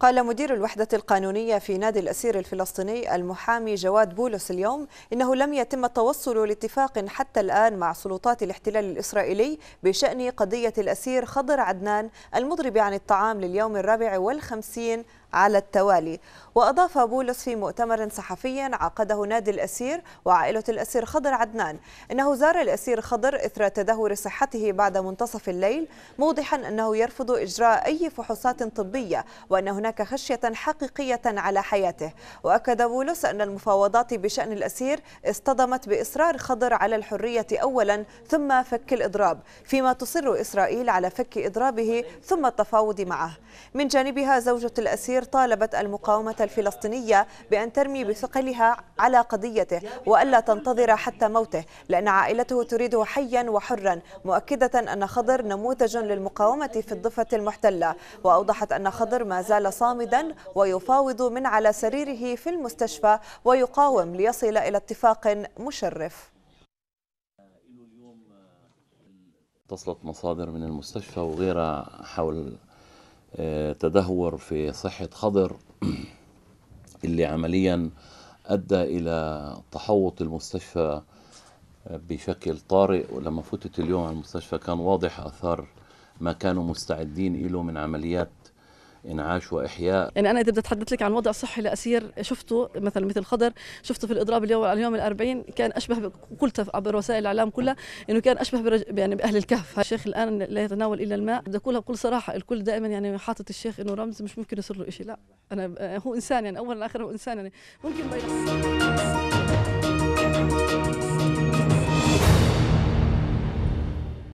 قال مدير الوحدة القانونية في نادي الأسير الفلسطيني المحامي جواد بولس اليوم إنه لم يتم التوصل لاتفاق حتى الآن مع سلطات الاحتلال الإسرائيلي بشأن قضية الأسير خضر عدنان المضرب عن الطعام لليوم الرابع والخمسين على التوالي وأضاف بولس في مؤتمر صحفي عقده نادي الأسير وعائلة الأسير خضر عدنان أنه زار الأسير خضر إثر تدهور صحته بعد منتصف الليل موضحا أنه يرفض إجراء أي فحوصات طبية وأن هناك خشية حقيقية على حياته وأكد بولس أن المفاوضات بشأن الأسير اصطدمت بإصرار خضر على الحرية أولا ثم فك الإضراب فيما تصر إسرائيل على فك إضرابه ثم التفاوض معه من جانبها زوجة الأسير الأخير طالبت المقاومة الفلسطينية بأن ترمي بثقلها على قضيته وألا تنتظر حتى موته لأن عائلته تريده حيا وحرا مؤكدة أن خضر نموذج للمقاومة في الضفة المحتلة وأوضحت أن خضر ما زال صامدا ويفاوض من على سريره في المستشفى ويقاوم ليصل إلى اتفاق مشرف اتصلت مصادر من المستشفى وغيرها حول آه، تدهور في صحة خضر اللي عمليا أدى إلى تحوط المستشفى بشكل طارئ ولما فتت اليوم على المستشفى كان واضح أثار ما كانوا مستعدين له من عمليات انعاش واحياء يعني انا اذا بدي اتحدث لك عن وضع صحي لاسير شفته مثلا مثل خضر شفته في الاضراب اليوم على اليوم ال40 كان اشبه قلت عبر وسائل الاعلام كلها انه كان اشبه برج... يعني باهل الكهف الشيخ الان لا يتناول الا الماء بدي اقولها بكل صراحه الكل دائما يعني حاطط الشيخ انه رمز مش ممكن يصير له شيء لا انا هو انسان يعني اولا اخر هو انسان يعني ممكن ما يصير